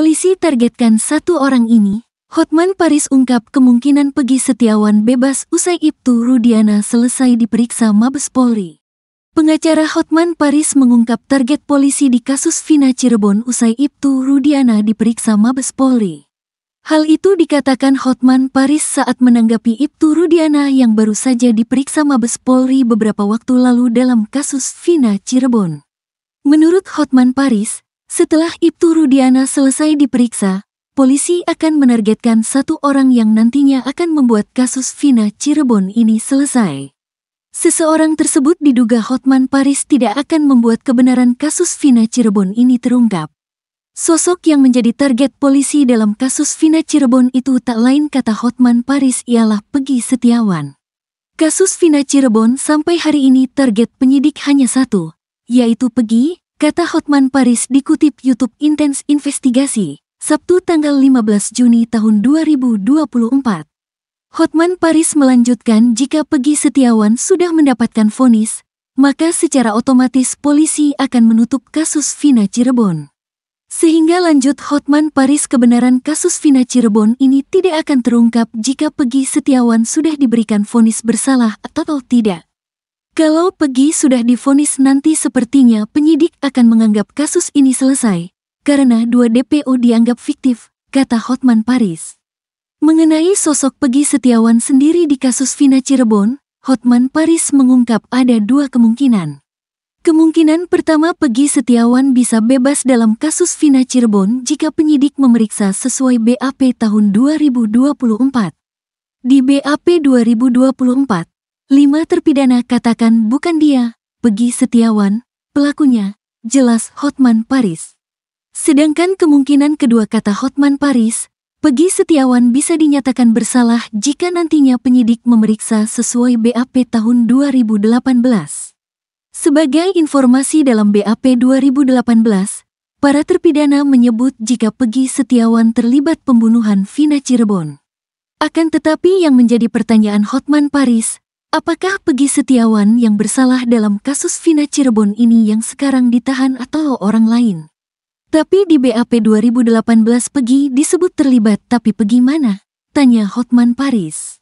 Polisi targetkan satu orang ini. Hotman Paris ungkap kemungkinan Pegi Setiawan bebas usai Ibtu Rudiana selesai diperiksa Mabes Polri. Pengacara Hotman Paris mengungkap target polisi di kasus Vina Cirebon usai Ibtu Rudiana diperiksa Mabes Polri. Hal itu dikatakan Hotman Paris saat menanggapi Ibtu Rudiana yang baru saja diperiksa Mabes Polri beberapa waktu lalu dalam kasus Vina Cirebon. Menurut Hotman Paris, setelah Ibtu Rudiana selesai diperiksa, polisi akan menargetkan satu orang yang nantinya akan membuat kasus Vina Cirebon ini selesai. Seseorang tersebut diduga Hotman Paris tidak akan membuat kebenaran kasus Vina Cirebon ini terungkap. Sosok yang menjadi target polisi dalam kasus Vina Cirebon itu tak lain kata Hotman Paris ialah Pegi Setiawan. Kasus Vina Cirebon sampai hari ini target penyidik hanya satu, yaitu Pegi, kata Hotman Paris dikutip YouTube Intense Investigasi, Sabtu tanggal 15 Juni tahun 2024. Hotman Paris melanjutkan jika Pegi Setiawan sudah mendapatkan vonis, maka secara otomatis polisi akan menutup kasus Vina Cirebon. Sehingga lanjut Hotman Paris kebenaran kasus Vina Cirebon ini tidak akan terungkap jika Pegi Setiawan sudah diberikan vonis bersalah atau tidak. Kalau Pegi sudah difonis nanti sepertinya penyidik akan menganggap kasus ini selesai, karena dua DPO dianggap fiktif, kata Hotman Paris. Mengenai sosok Pegi Setiawan sendiri di kasus Vina Cirebon, Hotman Paris mengungkap ada dua kemungkinan. Kemungkinan pertama Pegi Setiawan bisa bebas dalam kasus Vina Cirebon jika penyidik memeriksa sesuai BAP tahun 2024. Di BAP 2024, Lima terpidana katakan bukan dia, Pegi Setiawan, pelakunya, jelas Hotman Paris. Sedangkan kemungkinan kedua kata Hotman Paris, Pegi Setiawan bisa dinyatakan bersalah jika nantinya penyidik memeriksa sesuai BAP tahun 2018. Sebagai informasi dalam BAP 2018, para terpidana menyebut jika Pegi Setiawan terlibat pembunuhan Vina Cirebon. Akan tetapi yang menjadi pertanyaan Hotman Paris Apakah Pegi Setiawan yang bersalah dalam kasus Vina Cirebon ini yang sekarang ditahan atau orang lain? Tapi di BAP 2018 Pegi disebut terlibat tapi Pegi mana? Tanya Hotman Paris.